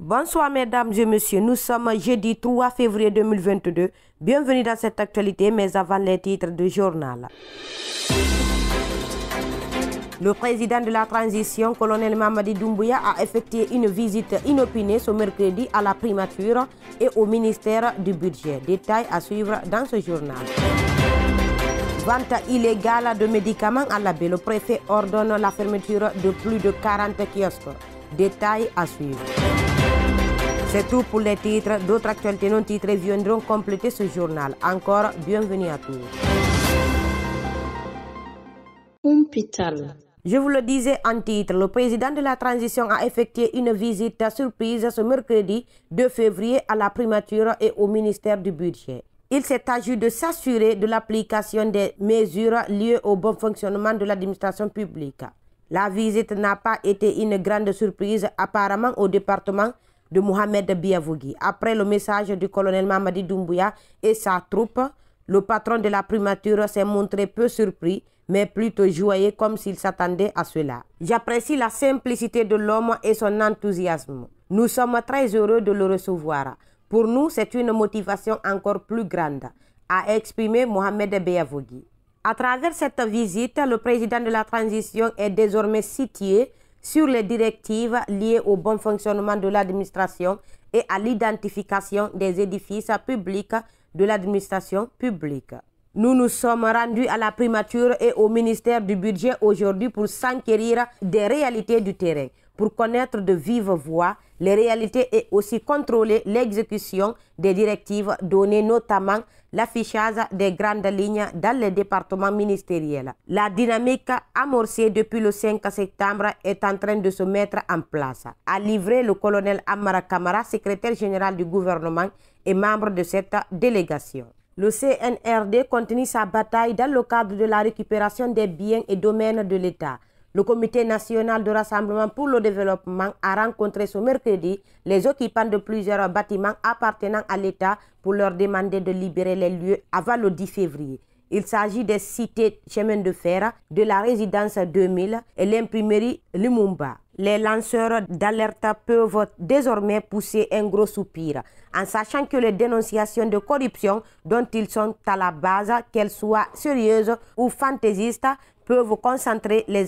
Bonsoir mesdames et messieurs, nous sommes jeudi 3 février 2022. Bienvenue dans cette actualité, mais avant les titres du journal. Le président de la transition, colonel Mamadi Doumbouya, a effectué une visite inopinée ce mercredi à la primature et au ministère du budget. Détails à suivre dans ce journal. Vente illégale de médicaments à l'abbé, le préfet ordonne la fermeture de plus de 40 kiosques. Détails à suivre. C'est tout pour les titres. D'autres actualités non titrées viendront compléter ce journal. Encore, bienvenue à tous. Je vous le disais en titre, le président de la transition a effectué une visite à surprise ce mercredi 2 février à la primature et au ministère du budget. Il s'est agi de s'assurer de l'application des mesures liées au bon fonctionnement de l'administration publique. La visite n'a pas été une grande surprise apparemment au département de Mohamed Biavogui. Après le message du colonel Mamadi Doumbouya et sa troupe, le patron de la primature s'est montré peu surpris, mais plutôt joyeux comme s'il s'attendait à cela. J'apprécie la simplicité de l'homme et son enthousiasme. Nous sommes très heureux de le recevoir. Pour nous, c'est une motivation encore plus grande, a exprimé Mohamed Beyavogui. À travers cette visite, le président de la transition est désormais situé sur les directives liées au bon fonctionnement de l'administration et à l'identification des édifices publics de l'administration publique. Nous nous sommes rendus à la primature et au ministère du budget aujourd'hui pour s'enquérir des réalités du terrain, pour connaître de vive voix les réalités et aussi contrôler l'exécution des directives données notamment l'affichage des grandes lignes dans les départements ministériels. La dynamique amorcée depuis le 5 septembre est en train de se mettre en place, a livré le colonel Amara Kamara, secrétaire général du gouvernement et membre de cette délégation. Le CNRD continue sa bataille dans le cadre de la récupération des biens et domaines de l'État. Le Comité national de rassemblement pour le développement a rencontré ce mercredi les occupants de plusieurs bâtiments appartenant à l'État pour leur demander de libérer les lieux avant le 10 février. Il s'agit des cités chemin de fer, de la résidence 2000 et l'imprimerie Lumumba les lanceurs d'alerte peuvent désormais pousser un gros soupir, en sachant que les dénonciations de corruption dont ils sont à la base, qu'elles soient sérieuses ou fantaisistes, peuvent concentrer les,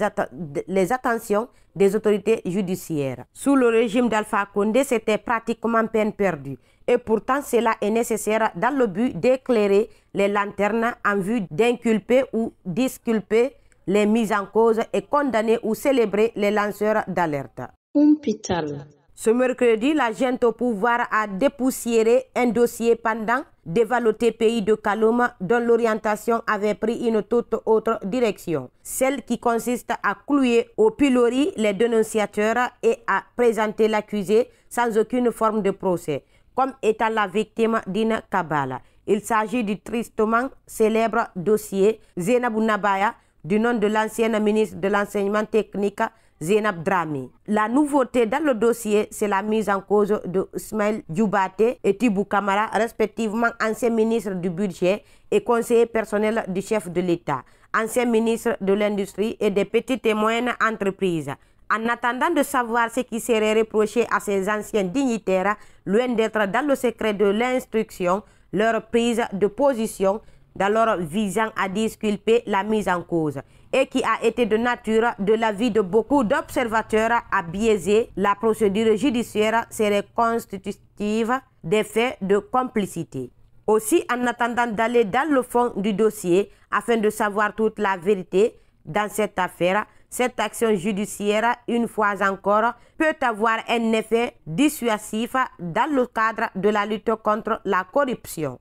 les attentions des autorités judiciaires. Sous le régime d'Alpha Condé, c'était pratiquement peine perdue. Et pourtant, cela est nécessaire dans le but d'éclairer les lanternes en vue d'inculper ou disculper les mises en cause et condamner ou célébrer les lanceurs d'alerte. Ce mercredi, la gente au pouvoir a dépoussiéré un dossier pendant dévaloter pays de Kaloum dont l'orientation avait pris une toute autre direction, celle qui consiste à clouer au pilori les dénonciateurs et à présenter l'accusé sans aucune forme de procès, comme étant la victime d'une cabale. Il s'agit du tristement célèbre dossier Zenabou Nabaya, du nom de l'ancienne ministre de l'enseignement technique Zénab Drami. La nouveauté dans le dossier, c'est la mise en cause de Ismaël Djoubate et Tibou Kamara, respectivement ancien ministre du budget et conseiller personnel du chef de l'État, ancien ministre de l'Industrie et des petites et moyennes entreprises. En attendant de savoir ce qui serait reproché à ces anciens dignitaires, loin d'être dans le secret de l'instruction, leur prise de position d'alors visant à disculper la mise en cause et qui a été de nature, de l'avis de beaucoup d'observateurs, à biaiser la procédure judiciaire serait constitutive des faits de complicité. Aussi, en attendant d'aller dans le fond du dossier afin de savoir toute la vérité dans cette affaire, cette action judiciaire, une fois encore, peut avoir un effet dissuasif dans le cadre de la lutte contre la corruption.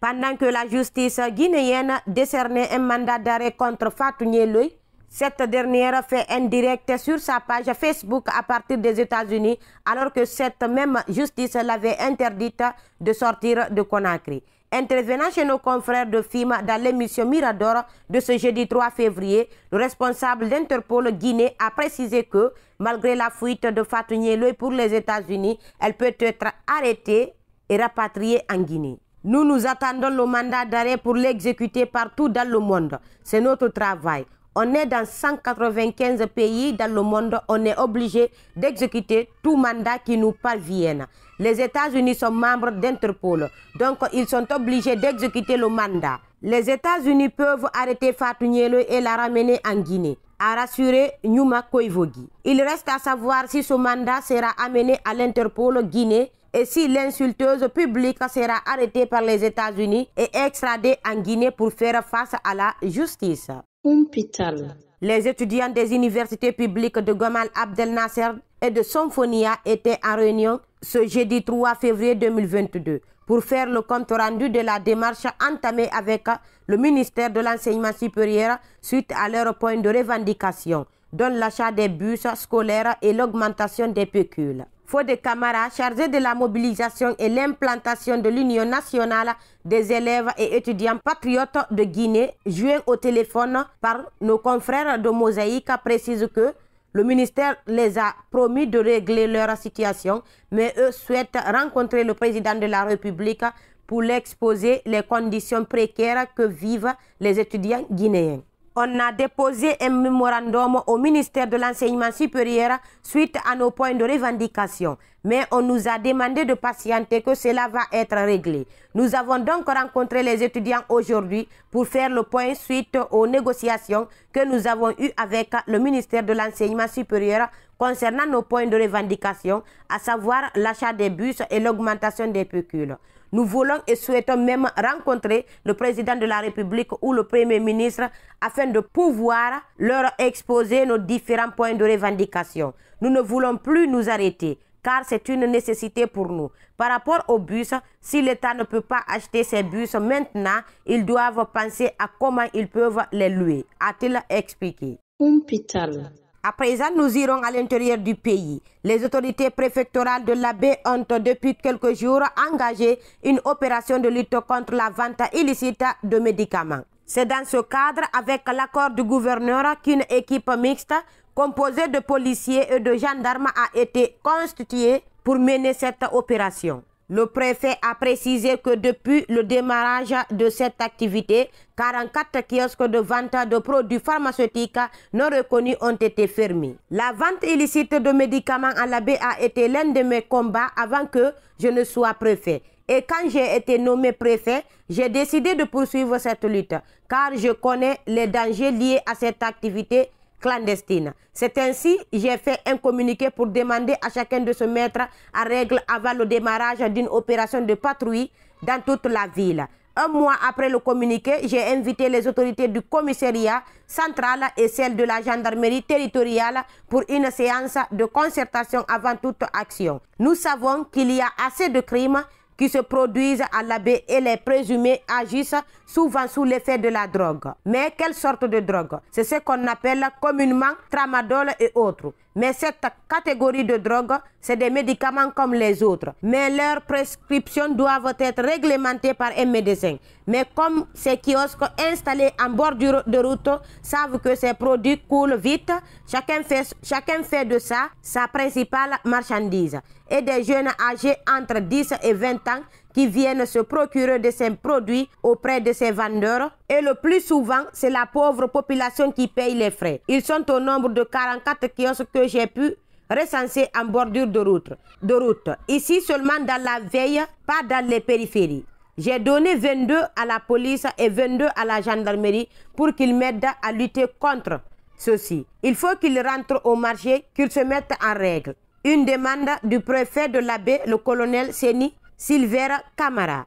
Pendant que la justice guinéenne décernait un mandat d'arrêt contre Fatou Nieloui, cette dernière fait un direct sur sa page Facebook à partir des États-Unis, alors que cette même justice l'avait interdite de sortir de Conakry. Intervenant chez nos confrères de FIMA dans l'émission Mirador de ce jeudi 3 février, le responsable d'Interpol Guinée a précisé que, malgré la fuite de Fatou Nieloui pour les États-Unis, elle peut être arrêtée et rapatriée en Guinée. Nous nous attendons le mandat d'arrêt pour l'exécuter partout dans le monde. C'est notre travail. On est dans 195 pays dans le monde. On est obligé d'exécuter tout mandat qui nous parvienne. Les États-Unis sont membres d'Interpol, donc ils sont obligés d'exécuter le mandat. Les États-Unis peuvent arrêter Fatou Nielo et la ramener en Guinée, a rassuré Nyuma Koivogi. Il reste à savoir si ce mandat sera amené à l'Interpol Guinée et si l'insulteuse publique sera arrêtée par les États-Unis et extradée en Guinée pour faire face à la justice. Les étudiants des universités publiques de Gomal Abdel Nasser et de Sonfonia étaient en réunion ce jeudi 3 février 2022 pour faire le compte rendu de la démarche entamée avec le ministère de l'enseignement supérieur suite à leur point de revendication, dont l'achat des bus scolaires et l'augmentation des pécules. Faux des camarades chargé de la mobilisation et l'implantation de l'Union nationale des élèves et étudiants patriotes de Guinée, joint au téléphone par nos confrères de Mosaïque, précise que le ministère les a promis de régler leur situation, mais eux souhaitent rencontrer le président de la République pour l'exposer les conditions précaires que vivent les étudiants guinéens on a déposé un mémorandum au ministère de l'enseignement supérieur suite à nos points de revendication. Mais on nous a demandé de patienter que cela va être réglé. Nous avons donc rencontré les étudiants aujourd'hui pour faire le point suite aux négociations que nous avons eues avec le ministère de l'enseignement supérieur concernant nos points de revendication, à savoir l'achat des bus et l'augmentation des pécules. Nous voulons et souhaitons même rencontrer le président de la République ou le Premier ministre afin de pouvoir leur exposer nos différents points de revendication. Nous ne voulons plus nous arrêter car c'est une nécessité pour nous. Par rapport aux bus, si l'État ne peut pas acheter ses bus maintenant, ils doivent penser à comment ils peuvent les louer, a-t-il expliqué. À présent, nous irons à l'intérieur du pays. Les autorités préfectorales de la ont depuis quelques jours engagé une opération de lutte contre la vente illicite de médicaments. C'est dans ce cadre, avec l'accord du gouverneur, qu'une équipe mixte composée de policiers et de gendarmes a été constituée pour mener cette opération. Le préfet a précisé que depuis le démarrage de cette activité, 44 kiosques de vente de produits pharmaceutiques non reconnus ont été fermés. La vente illicite de médicaments à la a été l'un de mes combats avant que je ne sois préfet. Et quand j'ai été nommé préfet, j'ai décidé de poursuivre cette lutte, car je connais les dangers liés à cette activité clandestine. C'est ainsi j'ai fait un communiqué pour demander à chacun de se mettre à règle avant le démarrage d'une opération de patrouille dans toute la ville. Un mois après le communiqué, j'ai invité les autorités du commissariat central et celles de la gendarmerie territoriale pour une séance de concertation avant toute action. Nous savons qu'il y a assez de crimes qui se produisent à l'abbé et les présumés agissent souvent sous l'effet de la drogue. Mais quelle sorte de drogue C'est ce qu'on appelle communément tramadol et autres. Mais cette catégorie de drogue, c'est des médicaments comme les autres. Mais leurs prescriptions doivent être réglementées par un médecin. Mais comme ces kiosques installés en bord de route savent que ces produits coulent vite, chacun fait, chacun fait de ça sa principale marchandise. Et des jeunes âgés entre 10 et 20 ans qui viennent se procurer de ces produits auprès de ces vendeurs. Et le plus souvent, c'est la pauvre population qui paye les frais. Ils sont au nombre de 44 kiosques que j'ai pu recenser en bordure de route, de route. Ici seulement dans la veille, pas dans les périphéries. J'ai donné 22 à la police et 22 à la gendarmerie pour qu'ils m'aident à lutter contre ceci. Il faut qu'ils rentrent au marché, qu'ils se mettent en règle. Une demande du préfet de l'abbé, le colonel Seni Silvera Camara.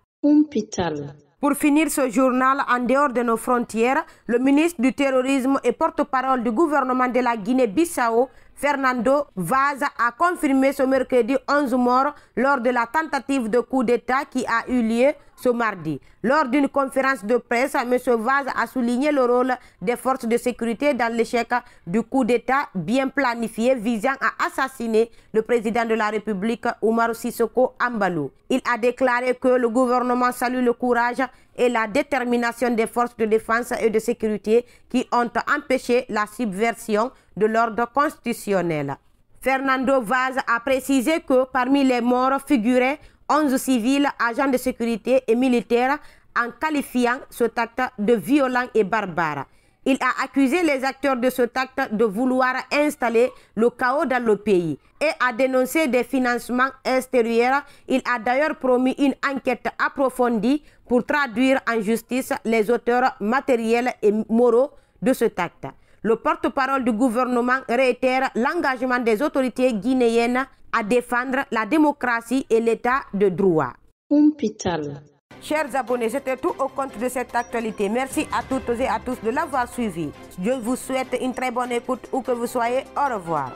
Pour finir ce journal, en dehors de nos frontières, le ministre du Terrorisme et porte-parole du gouvernement de la Guinée-Bissau, Fernando Vaz, a confirmé ce mercredi 11 morts lors de la tentative de coup d'État qui a eu lieu ce mardi. Lors d'une conférence de presse, M. Vaz a souligné le rôle des forces de sécurité dans l'échec du coup d'État bien planifié visant à assassiner le président de la République, Omar Sissoko Ambalou. Il a déclaré que le gouvernement salue le courage et la détermination des forces de défense et de sécurité qui ont empêché la subversion de l'ordre constitutionnel. Fernando Vaz a précisé que parmi les morts figuraient 11 civils, agents de sécurité et militaires en qualifiant ce tact de violent et barbare. Il a accusé les acteurs de ce tact de vouloir installer le chaos dans le pays et a dénoncé des financements extérieurs. Il a d'ailleurs promis une enquête approfondie pour traduire en justice les auteurs matériels et moraux de ce tact. Le porte-parole du gouvernement réitère l'engagement des autorités guinéennes à défendre la démocratie et l'état de droit. Chers abonnés, c'était tout au compte de cette actualité. Merci à toutes et à tous de l'avoir suivi. Je vous souhaite une très bonne écoute où que vous soyez. Au revoir.